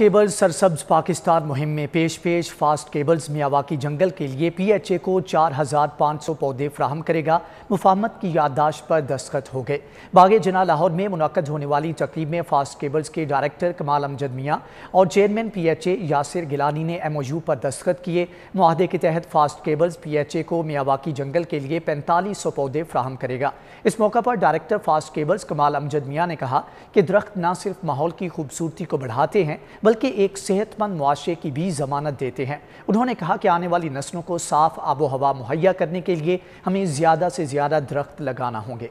cables सरसब्ज Pakistan मुहिम में पेश पेश फास्ट केबल्स मियावाकी जंगल के लिए पीएचए को 4,500 पौधे फ्राहम करेगा मुफामत की याददाश्त पर दस्तखत हो गए बागे जना लाहौर में मुनद होने वाली तकरीब में फास्ट केबल्स के डायरेक्टर कमाल अमजद मियाँ और chairman P H A Yasir Gilani ने एम ओ यू पर दस्तखत किए माहदे के तहत fast cables P H A को मियावाकी जंगल के लिए पैंतालीस सौ पौधे फ्राहम करेगा इस मौका पर डायरेक्टर फास्ट केबल्स कमाल अमजद मियाँ ने कहा कि दरख्त न सिर्फ माहौल की खूबसूरती को बढ़ाते हैं बल्कि एक सेहतमंद मुआरे की भी ज़मानत देते हैं उन्होंने कहा कि आने वाली नस्लों को साफ़ आबो हवा मुहैया करने के लिए हमें ज़्यादा से ज़्यादा दरख्त लगाना होंगे